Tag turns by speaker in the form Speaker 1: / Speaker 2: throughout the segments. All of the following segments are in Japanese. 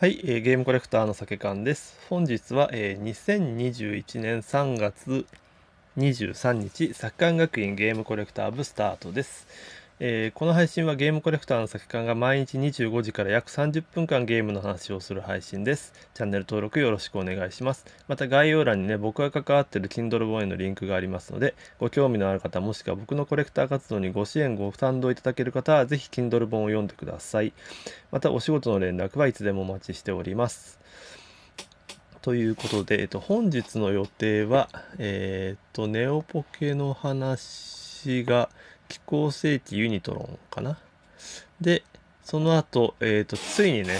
Speaker 1: はい、えー、ゲームコレクターの酒館です。本日は、えー、2021年3月23日、作館学院ゲームコレクター部スタートです。えー、この配信はゲームコレクターの先感が毎日25時から約30分間ゲームの話をする配信です。チャンネル登録よろしくお願いします。また概要欄にね、僕が関わっている Kindle 本へのリンクがありますので、ご興味のある方、もしくは僕のコレクター活動にご支援、ご賛同いただける方は、ぜひ Kindle 本を読んでください。またお仕事の連絡はいつでもお待ちしております。ということで、えっと、本日の予定は、えー、っと、ネオポケの話が、気候世紀ユニトロンかな。で、その後、えっ、ー、と、ついにね、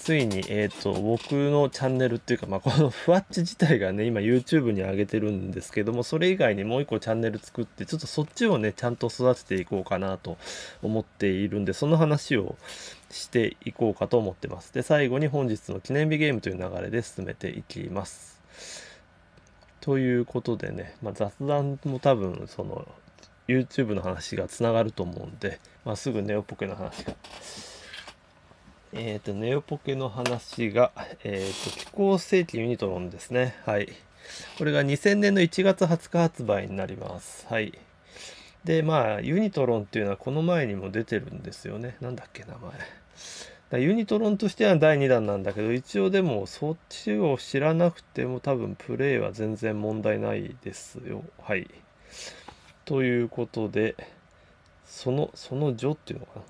Speaker 1: ついに、えっ、ー、と、僕のチャンネルっていうか、まあ、このふわっち自体がね、今 YouTube に上げてるんですけども、それ以外にもう一個チャンネル作って、ちょっとそっちをね、ちゃんと育てていこうかなと思っているんで、その話をしていこうかと思ってます。で、最後に本日の記念日ゲームという流れで進めていきます。ということでね、まあ、雑談も多分その YouTube の話がつながると思うんで、まあ、すぐネオポケの話が。えっ、ー、と、ネオポケの話が、えっ、ー、と、気候世紀ユニトロンですね。はい。これが2000年の1月20日発売になります。はい。で、まあ、ユニトロンっていうのはこの前にも出てるんですよね。なんだっけ、名前。だユニトロンとしては第2弾なんだけど、一応でもそっちを知らなくても多分プレイは全然問題ないですよ。はい。ということで、その、その序っていうのかな。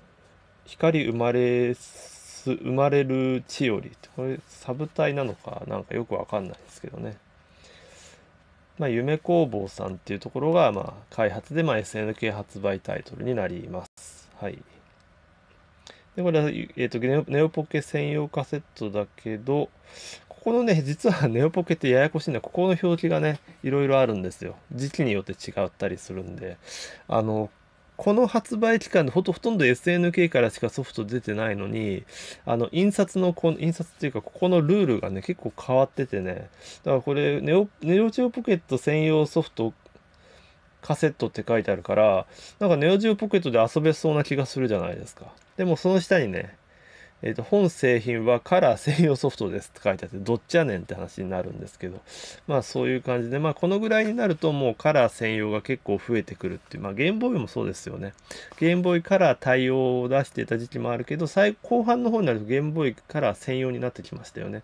Speaker 1: 光生まれす、生まれる地よりって、これサブ隊なのか、なんかよくわかんないですけどね。まあ、夢工房さんっていうところが、まあ、開発で、まあ、SNK 発売タイトルになります。はい。で、これは、えっ、ー、とネオポケ専用カセットだけど、このね、実はネオポケってややこしいんだここの表示がね、いろいろあるんですよ。時期によって違ったりするんで、あの、この発売期間でほとんど SNK からしかソフト出てないのに、あの、印刷の、この、印刷っていうか、ここのルールがね、結構変わっててね。だからこれ、ネオ、ネオジオポケット専用ソフトカセットって書いてあるから、なんかネオジオポケットで遊べそうな気がするじゃないですか。でもその下にね、えーと、本製品はカラー専用ソフトですって書いてあって、どっちやねんって話になるんですけど、まあそういう感じで、まあこのぐらいになるともうカラー専用が結構増えてくるっていう、まあゲームボーイもそうですよね。ゲームボーイカラー対応を出していた時期もあるけど、最後半の方になるとゲームボーイカラー専用になってきましたよね。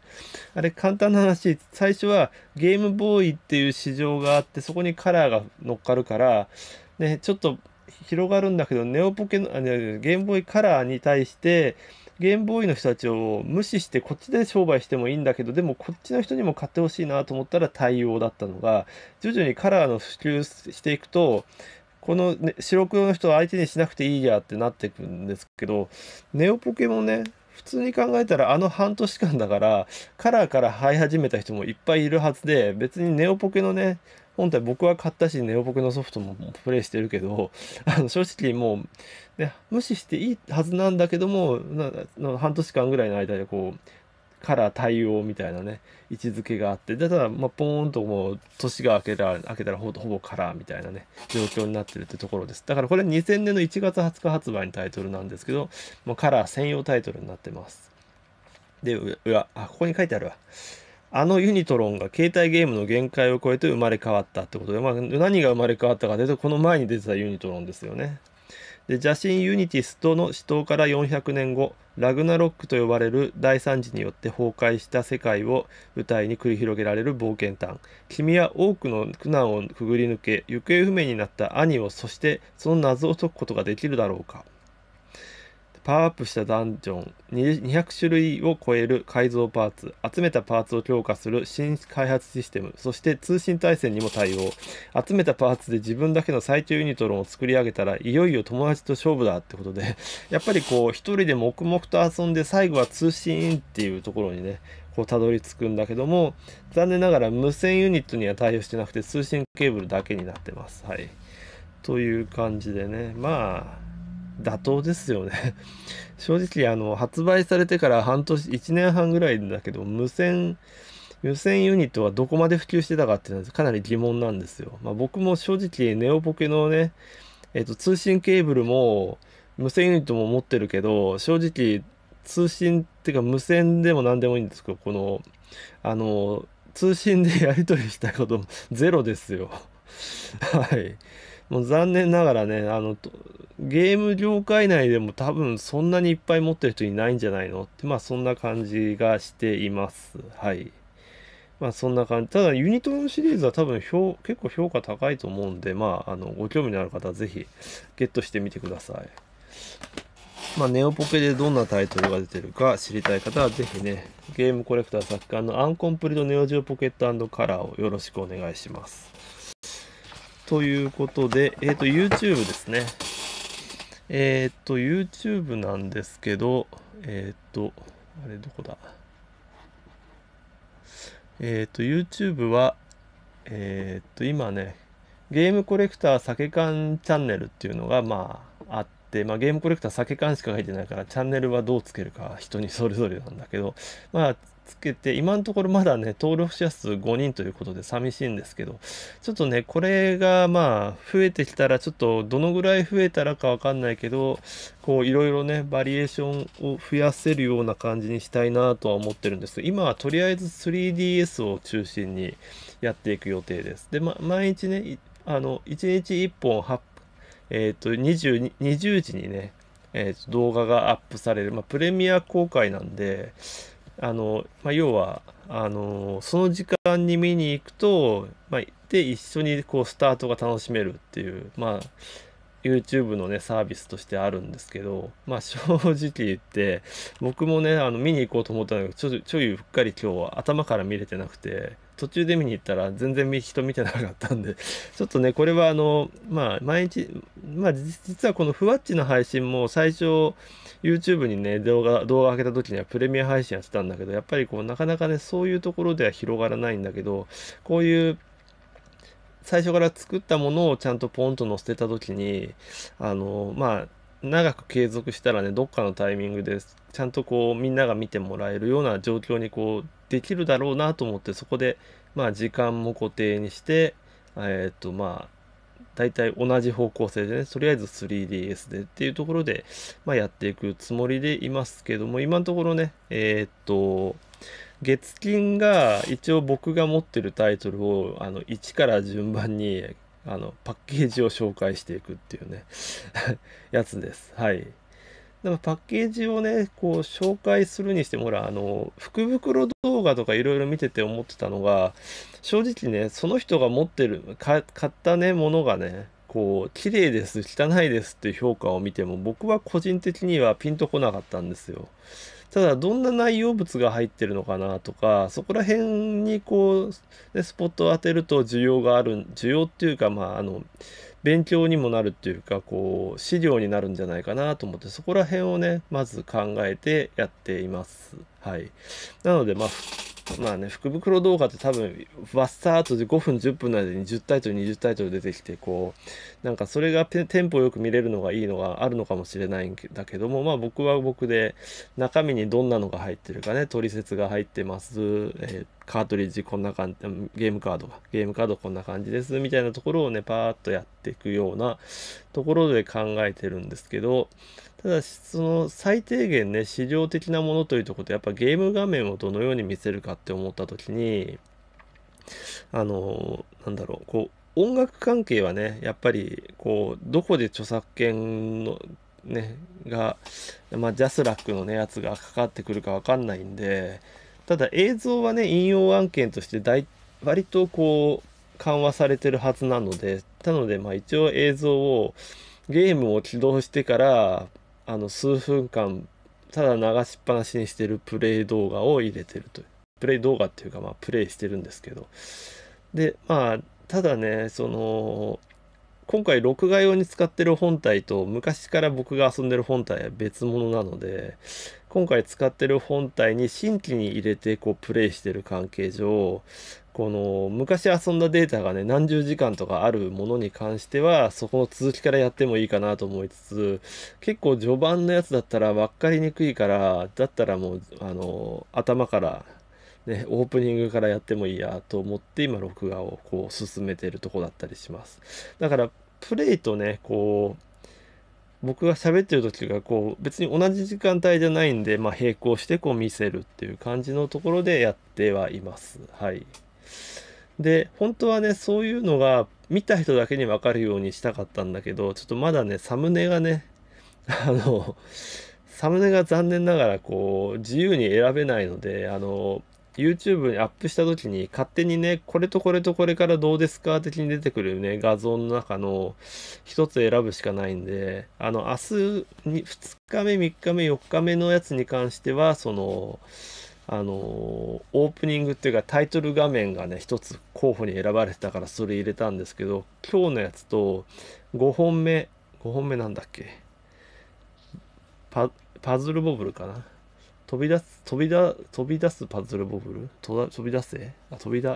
Speaker 1: あれ簡単な話、最初はゲームボーイっていう市場があって、そこにカラーが乗っかるから、ね、ちょっと広がるんだけど、ネオポケの、あゲームボーイカラーに対して、ゲームボーイの人たちを無視してこっちで商売してもいいんだけどでもこっちの人にも買ってほしいなと思ったら対応だったのが徐々にカラーの普及していくとこの、ね、白黒の人を相手にしなくていいやってなっていくんですけどネオポケもね普通に考えたらあの半年間だからカラーから生え始めた人もいっぱいいるはずで別にネオポケのね本体僕は買ったしネオポケのソフトもプレイしてるけどあの正直もう、ね、無視していいはずなんだけども半年間ぐらいの間でこうから対応みたいなね、位置づけがあって、で、ただ、まあ、ポーンともう、年が明けたら、明けたらほぼほぼカラーみたいなね、状況になってるってところです。だからこれ2000年の1月20日発売のタイトルなんですけど、もうカラー専用タイトルになってます。で、うわ、あ、ここに書いてあるわ。あのユニトロンが携帯ゲームの限界を超えて生まれ変わったってことで、まあ、何が生まれ変わったかというと、この前に出てたユニトロンですよね。で邪神ユニティスとの死闘から400年後ラグナロックと呼ばれる大惨事によって崩壊した世界を舞台に繰り広げられる冒険譚君は多くの苦難をくぐり抜け行方不明になった兄をそしてその謎を解くことができるだろうかパワーアップしたダンジョン200種類を超える改造パーツ集めたパーツを強化する新開発システムそして通信対戦にも対応集めたパーツで自分だけの最強ユニトロンを作り上げたらいよいよ友達と勝負だってことで やっぱりこう一人で黙々と遊んで最後は通信っていうところにねこうたどり着くんだけども残念ながら無線ユニットには対応してなくて通信ケーブルだけになってますはいという感じでねまあ妥当ですよね 正直あの発売されてから半年1年半ぐらいだけど無線無線ユニットはどこまで普及してたかっていうのはかなり疑問なんですよ、まあ、僕も正直ネオポケのね、えー、と通信ケーブルも無線ユニットも持ってるけど正直通信っていうか無線でも何でもいいんですけどこのあの通信でやり取りしたことゼロですよ はいもう残念ながらね、あの、ゲーム業界内でも多分そんなにいっぱい持ってる人いないんじゃないのって、まあそんな感じがしています。はい。まあそんな感じ。ただユニトロシリーズは多分評結構評価高いと思うんで、まああのご興味のある方はぜひゲットしてみてください。まあネオポケでどんなタイトルが出てるか知りたい方はぜひね、ゲームコレクター作家のアンコンプリートネオジオポケットカラーをよろしくお願いします。ということで、えっ、ー、と、YouTube ですね。えっ、ー、と、YouTube なんですけど、えっ、ー、と、あれ、どこだえっ、と、YouTube は、えっ、と、今ね、ゲームコレクター酒缶チャンネルっていうのが、まあ、あって、まあ、ゲームコレクター酒缶しか書いてないから、チャンネルはどうつけるか人にそれぞれなんだけど、まあ、つけて、今のところまだね、登録者数5人ということで寂しいんですけど、ちょっとね、これがまあ、増えてきたら、ちょっとどのぐらい増えたらかわかんないけど、こう、いろいろね、バリエーションを増やせるような感じにしたいなとは思ってるんですけど、今はとりあえず 3DS を中心にやっていく予定です。で、ま、毎日ね、あの、1日1本8、えっ、ー、と20、20時にね、えー、動画がアップされる、まあ、プレミア公開なんで、あの、まあ、要はあのその時間に見に行くと、まあ、で一緒にこうスタートが楽しめるっていう、まあ、YouTube のねサービスとしてあるんですけど、まあ、正直言って僕もねあの見に行こうと思ったんだけどちょちょいふっかり今日は頭から見れてなくて。途中で見に行ったら全然人見てなかったんで、ちょっとね、これはあの、まあ、毎日、まあ、実はこのふわっちの配信も最初、YouTube にね、動画、動画上げた時にはプレミア配信やってたんだけど、やっぱりこう、なかなかね、そういうところでは広がらないんだけど、こういう、最初から作ったものをちゃんとポンと載せてた時に、あの、まあ、長く継続したらねどっかのタイミングでちゃんとこうみんなが見てもらえるような状況にこうできるだろうなと思ってそこでまあ時間も固定にしてえっ、ー、とまあ大体同じ方向性でねとりあえず 3DS でっていうところで、まあ、やっていくつもりでいますけども今のところねえっ、ー、と月金が一応僕が持ってるタイトルをあの1から順番にあのパッケージを紹介していくっていうね やつです。はいでもパッケージをね、こう紹介するにしても、ほら、あの、福袋動画とかいろいろ見てて思ってたのが、正直ね、その人が持ってる、買ったね、ものがね、こう、綺麗です、汚いですっていう評価を見ても、僕は個人的にはピンとこなかったんですよ。ただ、どんな内容物が入ってるのかなとか、そこら辺にこう、ね、スポットを当てると需要がある、需要っていうか、まあ、あの、勉強にもなるっていうかこう資料になるんじゃないかなと思ってそこら辺をねまず考えてやっています。はい、なのでまあまあね、福袋動画って多分、バスタートで5分、10分の間に10タイトル、20タイトル出てきて、こう、なんかそれがテンポよく見れるのがいいのがあるのかもしれないんだけども、まあ僕は僕で、中身にどんなのが入ってるかね、トリセツが入ってます、えー、カートリッジこんな感じ、ゲームカードが、ゲームカードこんな感じです、みたいなところをね、パーッとやっていくようなところで考えてるんですけど、ただその最低限ね市場的なものというところでやっぱゲーム画面をどのように見せるかって思った時にあのなんだろうこう音楽関係はねやっぱりこうどこで著作権のねが、まあ、ジャスラックのねやつがかかってくるか分かんないんでただ映像はね引用案件として大割とこう緩和されてるはずなのでなのでまあ一応映像をゲームを起動してからあの数分間ただ流しっぱなしにしてるプレイ動画を入れてるというプレイ動画っていうかまあプレイしてるんですけどでまあただねその今回録画用に使ってる本体と昔から僕が遊んでる本体は別物なので今回使ってる本体に新規に入れてこうプレイしてる関係上この昔遊んだデータがね何十時間とかあるものに関してはそこの続きからやってもいいかなと思いつつ結構序盤のやつだったら分かりにくいからだったらもうあの頭からねオープニングからやってもいいやと思って今録画をこう進めてるとこだったりしますだからプレイとねこう僕が喋ってる時がこう別に同じ時間帯じゃないんで、まあ、並行してこう見せるっていう感じのところでやってはいます。はいで、本当はね、そういうのが見た人だけにわかるようにしたかったんだけど、ちょっとまだね、サムネがね、あの、サムネが残念ながらこう、自由に選べないので、あの、YouTube にアップした時に勝手にね、これとこれとこれからどうですか的に出てくるね、画像の中の一つ選ぶしかないんで、あの、明日に2日目、3日目、4日目のやつに関しては、その、あのオープニングっていうかタイトル画面がね一つ候補に選ばれてたからそれ入れたんですけど今日のやつと5本目5本目なんだっけパパズルボブルかな飛び出す飛びだ飛び出すパズルボブル飛び出せあ飛び出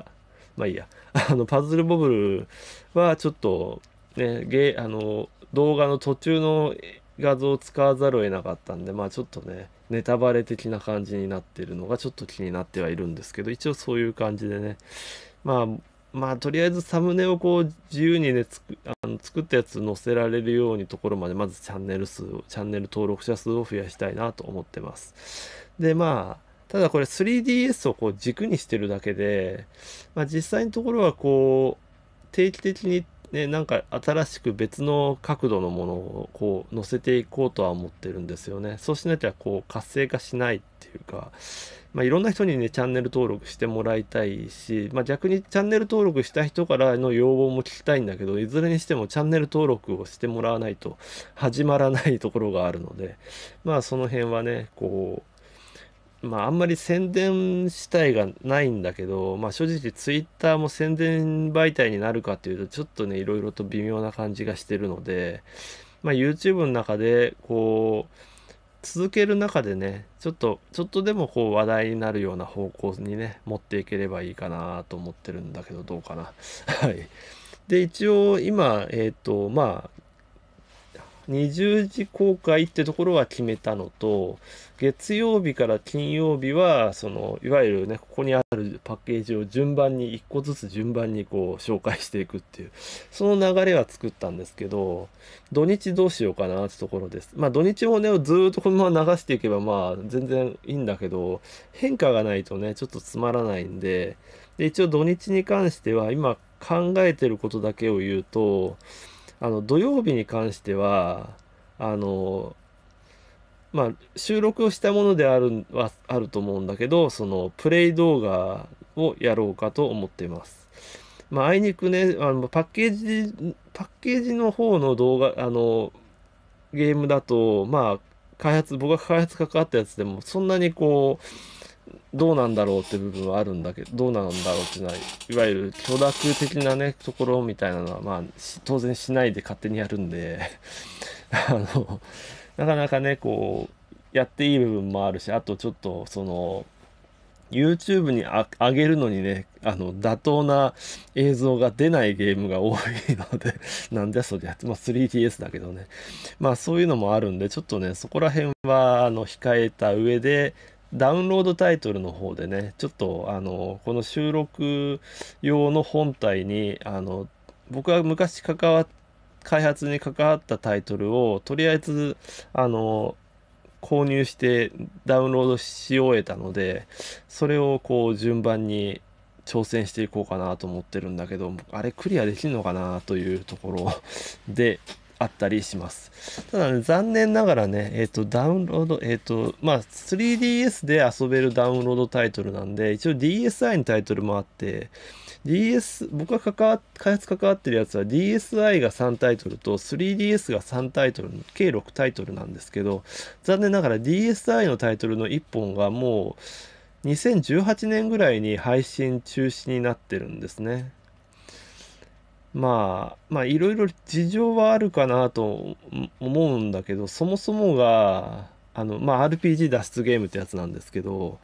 Speaker 1: まあいいや あのパズルボブルはちょっとねゲあの動画の途中の画像を使わざるを得なかったんで、まあちょっとね、ネタバレ的な感じになってるのがちょっと気になってはいるんですけど、一応そういう感じでね、まあ、まあとりあえずサムネをこう自由にねつくあの作ったやつ載せられるようにところまでまずチャンネル数をチャンネル登録者数を増やしたいなと思ってますでまあただこれ 3DS をこう軸にしてるだけで、まあ、実際のところはこう定期的にでなんか新しく別の角度のものをこう載せていこうとは思ってるんですよね。そうしなきゃこう活性化しないっていうか、まあ、いろんな人にね、チャンネル登録してもらいたいし、まあ、逆にチャンネル登録した人からの要望も聞きたいんだけど、いずれにしてもチャンネル登録をしてもらわないと始まらないところがあるので、まあその辺はね、こう、まああんまり宣伝た体がないんだけど、まあ正直ツイッターも宣伝媒体になるかっていうとちょっとね、いろいろと微妙な感じがしてるので、まあ YouTube の中でこう、続ける中でねちょっとちょっとでもこう話題になるような方向にね持っていければいいかなと思ってるんだけどどうかなはいで一応今えー、とまあ20時公開ってところは決めたのと、月曜日から金曜日は、その、いわゆるね、ここにあるパッケージを順番に、一個ずつ順番にこう、紹介していくっていう、その流れは作ったんですけど、土日どうしようかなってところです。まあ、土日もね、ずっとこのまま流していけば、まあ、全然いいんだけど、変化がないとね、ちょっとつまらないんで、で、一応土日に関しては、今考えてることだけを言うと、あの土曜日に関してはあのまあ収録をしたものであるはあると思うんだけどそのプレイ動画をやろうかと思っています。まあ、あいにくねあのパッケージパッケージの方の動画あのゲームだとまあ開発僕が開発関わったやつでもそんなにこうどうなんだろうって部分はあるんだけど、どうなんだろうっていうのは、いわゆる許諾的なね、ところみたいなのは、まあ、当然しないで勝手にやるんで あの、なかなかね、こう、やっていい部分もあるし、あとちょっと、その、YouTube にあ上げるのにね、あの、妥当な映像が出ないゲームが多いので なんでそって、まあ 3DS だけどね。まあそういうのもあるんで、ちょっとね、そこら辺は、あの、控えた上で、ダウンロードタイトルの方でね、ちょっとあの、この収録用の本体に、あの、僕は昔関わ開発に関わったタイトルを、とりあえず、あの、購入してダウンロードし終えたので、それをこう順番に挑戦していこうかなと思ってるんだけど、あれクリアできるのかなというところで、あったりします。ただね、残念ながらね、えっ、ー、と、ダウンロード、えっ、ー、と、まあ、3DS で遊べるダウンロードタイトルなんで、一応 DSi のタイトルもあって、DS、僕が関わ開発関わってるやつは DSi が3タイトルと 3DS が3タイトル、計6タイトルなんですけど、残念ながら DSi のタイトルの1本がもう2018年ぐらいに配信中止になってるんですね。まあ、まあいろいろ事情はあるかなと思うんだけど、そもそもが、あの、まあ RPG 脱出ゲームってやつなんですけど、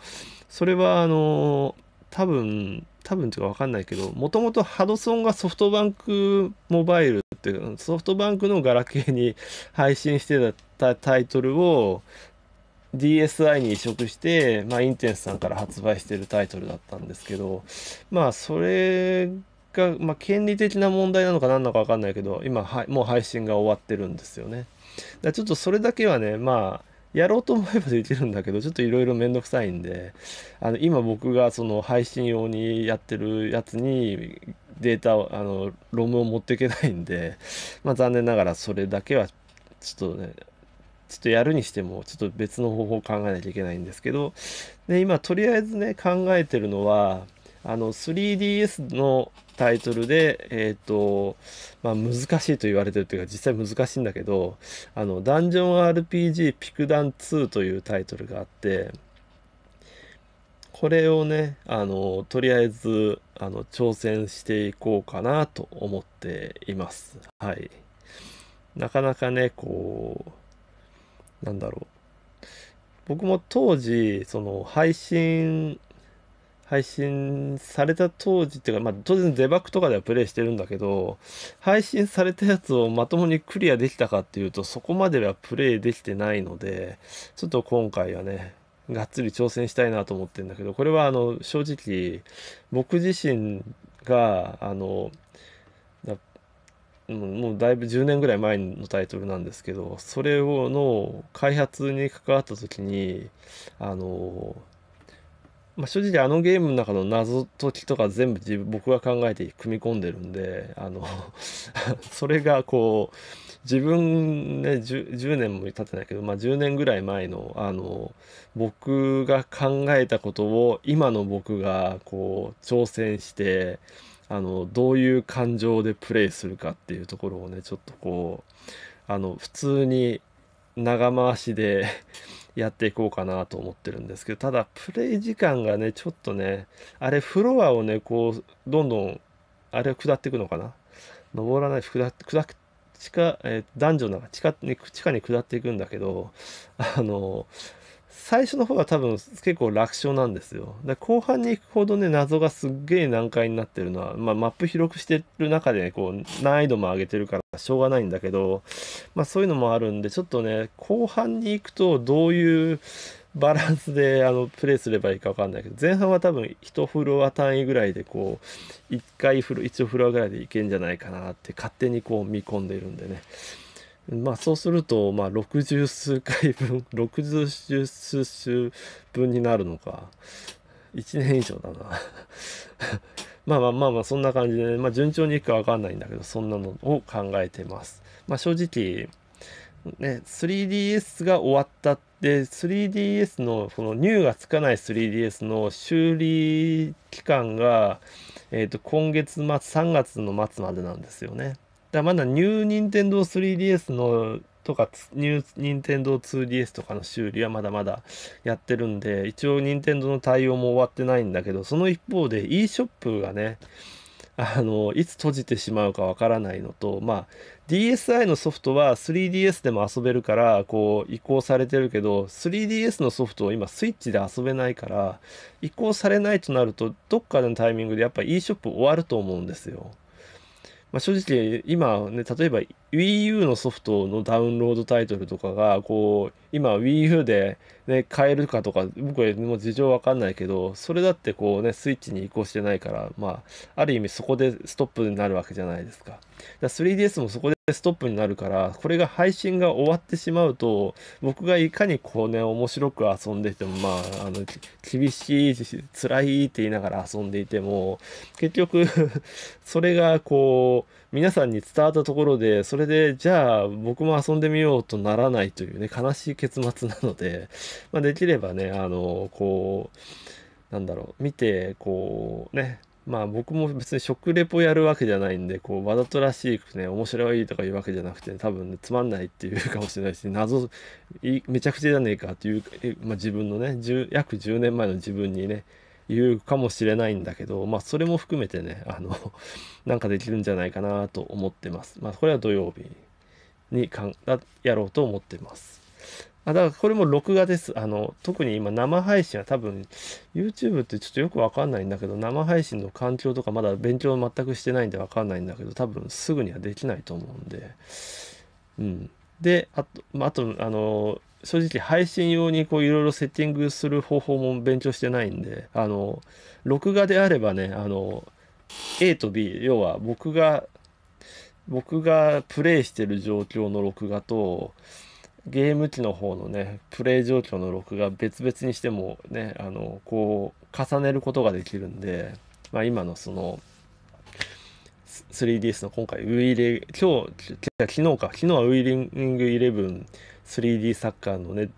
Speaker 1: それはあの、多分、多分っていうかわかんないけど、もともとハドソンがソフトバンクモバイルっていう、ソフトバンクのガラケーに配信してたタイトルを DSI に移植して、まあインテンスさんから発売してるタイトルだったんですけど、まあそれが、が、まあ、権利的な問題なのか何なのか分かんないけど今はもう配信が終わってるんですよねだちょっとそれだけはねまあやろうと思えばできるんだけどちょっといろいろめんどくさいんであの今僕がその配信用にやってるやつにデータをあのロムを持っていけないんで、まあ、残念ながらそれだけはちょっとねちょっとやるにしてもちょっと別の方法を考えなきゃいけないんですけどで今とりあえずね考えてるのはあの 3DS のタイトルで、えっ、ー、と、まあ、難しいと言われてるというか、実際難しいんだけど、あの、ダンジョン RPG ピクダン2というタイトルがあって、これをね、あの、とりあえず、あの、挑戦していこうかなと思っています。はい。なかなかね、こう、なんだろう。僕も当時、その、配信配信された当時っていうか、まあ、当然デバッグとかではプレイしてるんだけど、配信されたやつをまともにクリアできたかっていうと、そこまではプレイできてないので、ちょっと今回はね、がっつり挑戦したいなと思ってるんだけど、これはあの、正直、僕自身が、あの、もうだいぶ10年ぐらい前のタイトルなんですけど、それをの開発に関わった時に、あの、まあ、正直あのゲームの中の謎解きとか全部自分僕が考えて組み込んでるんであの それがこう自分ね 10, 10, 年も経ってないけど、まあ、10年ぐらい前のあの僕が考えたことを今の僕がこう挑戦してあのどういう感情でプレイするかっていうところをねちょっとこうあの普通に長回しでやっていこうかなと思ってるんですけどただプレイ時間がねちょっとねあれフロアをねこうどんどんあれを下っていくのかな登らない下下地下、えー、ダンジョンな中地下に地下に下っていくんだけどあのー最初の方は多分結構楽勝なんですよ。で後半に行くほどね謎がすっげえ難解になってるのは、まあ、マップ広くしてる中で、ね、こう難易度も上げてるからしょうがないんだけど、まあ、そういうのもあるんでちょっとね後半に行くとどういうバランスであのプレイすればいいか分かんないけど前半は多分1フロア単位ぐらいでこう1回フロ1フロアぐらいでいけんじゃないかなって勝手にこう見込んでいるんでね。まあそうすると、まあ60数回分、60 数週分になるのか、1年以上だな まあまあまあまあ、そんな感じで、ね、まあ順調にいくかわかんないんだけど、そんなのを考えてます。まあ正直、ね、3DS が終わったって 3DS のこのニューがつかない 3DS の修理期間が、えー、と今月末3月の末までなんですよね。だまだニュー・ニンテンドー 3DS のとか、ニュー・ニンテンドー 2DS とかの修理はまだまだやってるんで、一応、ニンテンドの対応も終わってないんだけど、その一方で e ショップがね、あの、いつ閉じてしまうかわからないのと、まあ、DSi のソフトは 3DS でも遊べるから、こう、移行されてるけど、3DS のソフトを今、スイッチで遊べないから、移行されないとなると、どっかのタイミングでやっぱ e ショップ終わると思うんですよ。まあ、正直今、ね、例えば WiiU のソフトのダウンロードタイトルとかが、こう、今 WiiU で、ね、買えるかとか、僕はもう事情わかんないけど、それだってこうね、スイッチに移行してないから、まあ、ある意味そこでストップになるわけじゃないですか。だ 3DS もそこでストップになるから、これが配信が終わってしまうと、僕がいかにこうね、面白く遊んでても、まあ、あの、厳しい、辛いって言いながら遊んでいても、結局 それがこう、皆さんに伝わったところで、それで、じゃあ僕も遊んでみようとならないというね、悲しい結末なので、まあ、できればね、あの、こう、なんだろう、見て、こう、ね、まあ僕も別に食レポやるわけじゃないんで、こう、わざとらしくね、面白いとかいうわけじゃなくて、多分、ね、つまんないっていうかもしれないし、謎、めちゃくちゃじゃねえかっていう、まあ自分のね、約10年前の自分にね、言うかもしれないんだけど、まあ、それも含めてね、あの、なんかできるんじゃないかなと思ってます。まあ、これは土曜日にかんやろうと思ってます。あだからこれも録画です。あの、特に今生配信は多分 YouTube ってちょっとよくわかんないんだけど、生配信の環境とかまだ勉強全くしてないんでわかんないんだけど、多分すぐにはできないと思うんで。うん。で、あと、まあ、あと、あの、正直配信用にこういろいろセッティングする方法も勉強してないんで、あの、録画であればね、あの、A と B、要は僕が、僕がプレイしてる状況の録画と、ゲーム機の方のね、プレイ状況の録画別々にしてもね、あの、こう、重ねることができるんで、まあ今のその、3DS の今回、ウィーレ、今日、昨日か、昨日はウィーリング11 3D サッカーのね、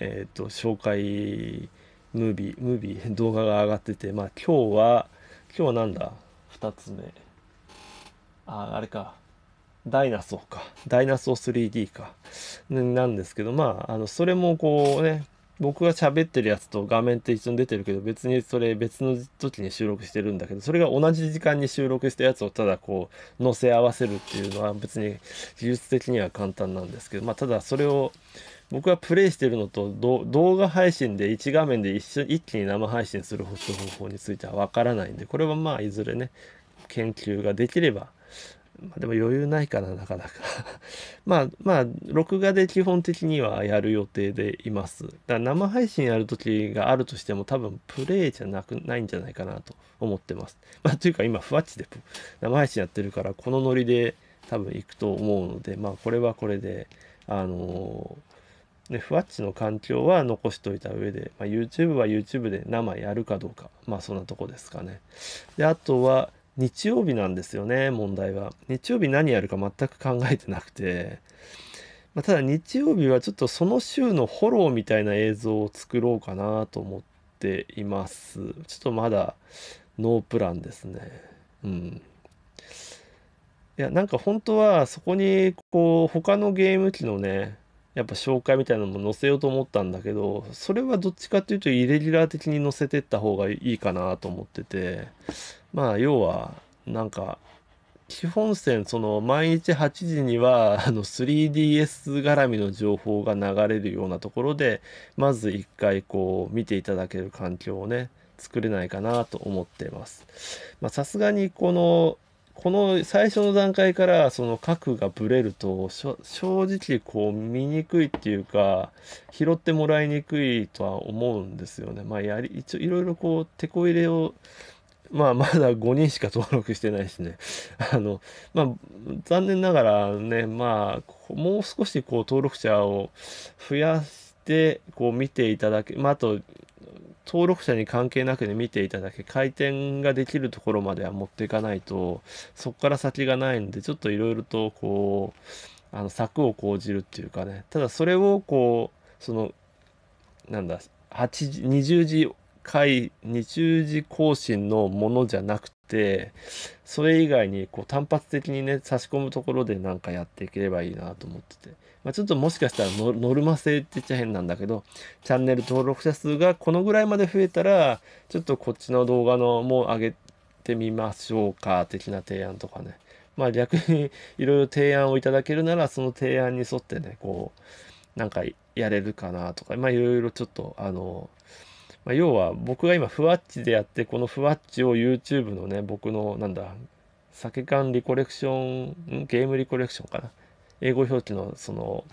Speaker 1: えーと、紹介ムービームービー動画が上がっててまあ今日は今日はなんだ2つ目ああれかダイナソーかダイナソー 3D かなんですけどまああのそれもこうね僕が喋ってるやつと画面って一緒に出てるけど別にそれ別の時に収録してるんだけどそれが同じ時間に収録したやつをただこう載せ合わせるっていうのは別に技術的には簡単なんですけどまあただそれを僕はプレイしてるのと動画配信で1画面で一緒一気に生配信する方法についてはわからないんでこれはまあいずれね研究ができればまあ、でも余裕ないからなかなか まあまあ録画で基本的にはやる予定でいますだから生配信やる時があるとしても多分プレイじゃなくないんじゃないかなと思ってますまあというか今ふわっちで生配信やってるからこのノリで多分行くと思うのでまあこれはこれであのー、ね、ふわっちの環境は残しといた上で、まあ、YouTube は YouTube で生やるかどうか、まあそんなとこですかね。で、あとは、日曜日なんですよね、問題は。日曜日何やるか全く考えてなくて、まあ、ただ日曜日はちょっとその週のフォローみたいな映像を作ろうかなと思っています。ちょっとまだノープランですね。うん。いや、なんか本当はそこにこう他のゲーム機のね、やっぱ紹介みたいなのも載せようと思ったんだけどそれはどっちかっていうとイレギュラー的に載せてった方がいいかなと思っててまあ要はなんか基本線その毎日8時には あの 3DS 絡みの情報が流れるようなところでまず一回こう見ていただける環境をね作れないかなと思ってます。さすがにこのこの最初の段階からその角がぶれると正直こう見にくいっていうか拾ってもらいにくいとは思うんですよね。まあやり一応いろいろこう手こ入れをまあまだ5人しか登録してないしね。あの、まあ残念ながらね、まあもう少しこう登録者を増やしてこう見ていただけ、まああと登録者に関係なくね、見ていただけ、回転ができるところまでは持っていかないと、そこから先がないんで、ちょっといろいろと、こう、あの、柵を講じるっていうかね、ただそれを、こう、その、なんだ、8時、20時回20時更新のものじゃなくてそれ以外にこう単発的にね差し込むところでなんかやっていければいいなと思ってて、まあ、ちょっともしかしたらノルマ性って言っちゃ変なんだけどチャンネル登録者数がこのぐらいまで増えたらちょっとこっちの動画のも上げてみましょうか的な提案とかねまあ逆にいろいろ提案をいただけるならその提案に沿ってねこうなんかやれるかなとかまあいろいろちょっとあのまあ、要は僕が今ふわっちでやってこのふわっちを YouTube のね僕のなんだ酒缶リコレクションゲームリコレクションかな英語表記のその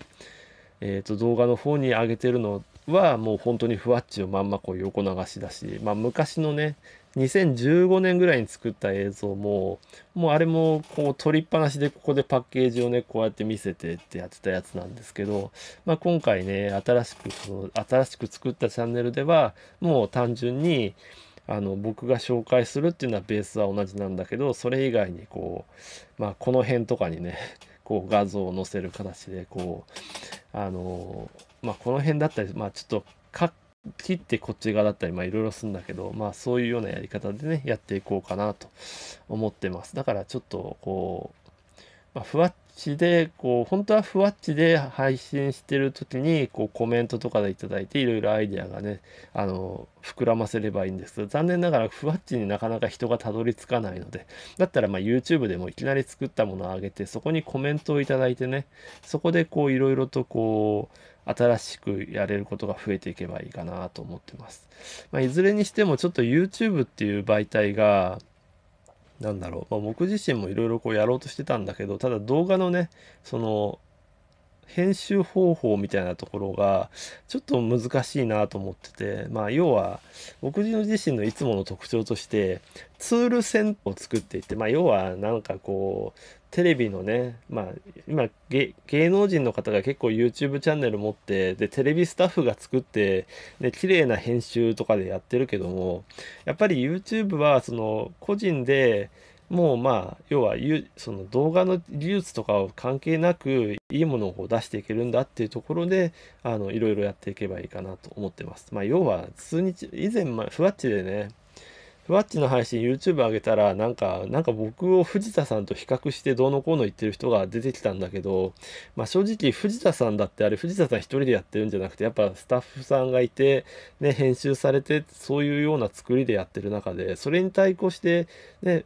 Speaker 1: えっ、ー、と動画の方に上げてるのはもう本当にふわっちをまんまこう横流しだしまあ昔のね2015年ぐらいに作った映像も、もうあれもこう撮りっぱなしでここでパッケージをね、こうやって見せてってやってたやつなんですけど、まあ今回ね、新しく、その新しく作ったチャンネルでは、もう単純に、あの僕が紹介するっていうのはベースは同じなんだけどそれ以外にこうまあこの辺とかにね こう画像を載せる形でこうあのまあこの辺だったりまあちょっと切ってこっち側だったり、まあいろいろするんだけど、まあそういうようなやり方でね、やっていこうかなと思ってます。だからちょっとこう、まあ、ふわっちで、こう、本当はふわっちで配信してる時に、こうコメントとかで頂いて、いろいろアイデアがね、あの、膨らませればいいんですけど、残念ながらふわっちになかなか人がたどり着かないので、だったらま YouTube でもいきなり作ったものをあげて、そこにコメントを頂いてね、そこでこういろいろとこう、新しくやれることが増えていけばいいかなと思ってます。まあ、いずれにしてもちょっと YouTube っていう媒体が、なんだろう、まあ、僕自身もいろいろこうやろうとしてたんだけど、ただ動画のね、その編集方法みたいなところがちょっと難しいなと思ってて、まあ、要は僕自身のいつもの特徴としてツール線を作っていて、まあ、要はなんかこうテレビのね、まあ、今芸能人の方が結構 YouTube チャンネル持ってでテレビスタッフが作ってで綺麗な編集とかでやってるけどもやっぱり YouTube はその個人でもうまあ要はその動画の技術とかを関係なくいいものを出していけるんだっていうところでいろいろやっていけばいいかなと思ってます。まあ、要は数日以前、ふわっちでねふわっちの配信 YouTube 上げたらなんかなんか僕を藤田さんと比較してどうのこうの言ってる人が出てきたんだけど、まあ、正直藤田さんだってあれ藤田さん一人でやってるんじゃなくてやっぱスタッフさんがいて、ね、編集されてそういうような作りでやってる中でそれに対抗して、ね、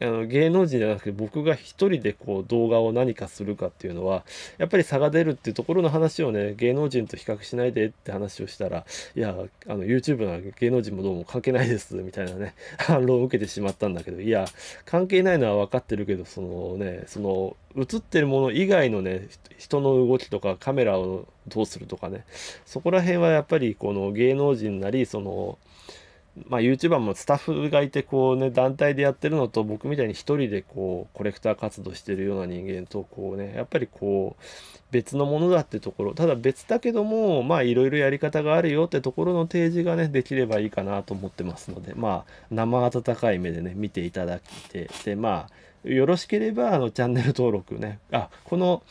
Speaker 1: あの芸能人じゃなくて僕が一人でこう動画を何かするかっていうのはやっぱり差が出るっていうところの話をね芸能人と比較しないでって話をしたらいやあの YouTube なら芸能人もどうも関係ないですみたいなね 反論を受けてしまったんだけどいや関係ないのは分かってるけどそのねその映ってるもの以外のね人の動きとかカメラをどうするとかねそこら辺はやっぱりこの芸能人なりそのまあ、YouTuber もスタッフがいてこう、ね、団体でやってるのと僕みたいに1人でこうコレクター活動してるような人間とこう、ね、やっぱりこう別のものだってところただ別だけどもいろいろやり方があるよってところの提示が、ね、できればいいかなと思ってますので、まあ、生温かい目で、ね、見ていただいてで、まあ、よろしければあのチャンネル登録ねあこの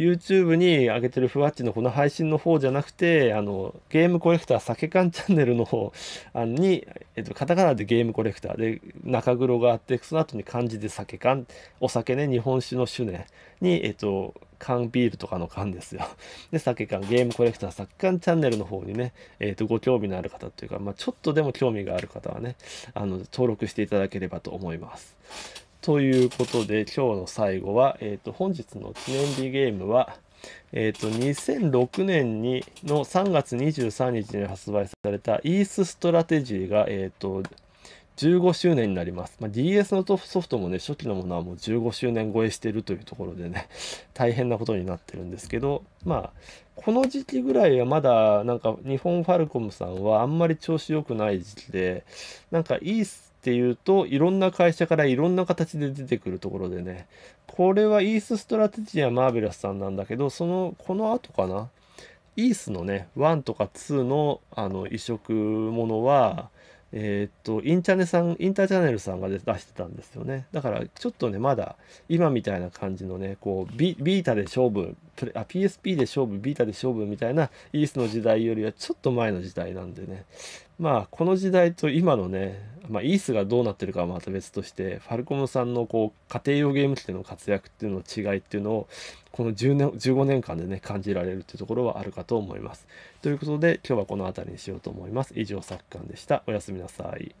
Speaker 1: YouTube に上げてるふわっちのこの配信の方じゃなくて、あの、ゲームコレクター、酒缶チャンネルの方あのに、えっと、カタカナでゲームコレクターで、中黒があって、その後に漢字で酒缶、お酒ね、日本酒の種ね、に、えっと、缶ビールとかの缶ですよ。で、酒缶、ゲームコレクター、酒缶チャンネルの方にね、えっ、と、ご興味のある方というか、まあ、ちょっとでも興味がある方はね、あの、登録していただければと思います。ということで、今日の最後は、えっ、ー、と、本日の記念日ゲームは、えっ、ー、と、2006年にの3月23日に発売されたイースストラテジーが、えっ、ー、と、15周年になります。まあ、DS のソフトもね、初期のものはもう15周年超えしてるというところでね、大変なことになってるんですけど、まあ、この時期ぐらいはまだ、なんか日本ファルコムさんはあんまり調子良くない時期で、なんかイースっていうといろんな会社からいろんな形で出てくるところでねこれはイースストラテジアマーベラスさんなんだけどそのこの後かなイースのね1とか2のあの移植ものはえー、っとインチャネさんインターチャネルさんが出してたんですよねだからちょっとねまだ今みたいな感じのねこうビビータで勝負あ PSP で勝負ビータで勝負みたいなイースの時代よりはちょっと前の時代なんでねまあこの時代と今のね、まあ、イースがどうなってるかはまた別としてファルコムさんのこう家庭用ゲーム機での活躍っていうのの違いっていうのをこの10年15年間でね感じられるっていうところはあるかと思います。ということで今日はこの辺りにしようと思います。以上作館でした。おやすみなさい。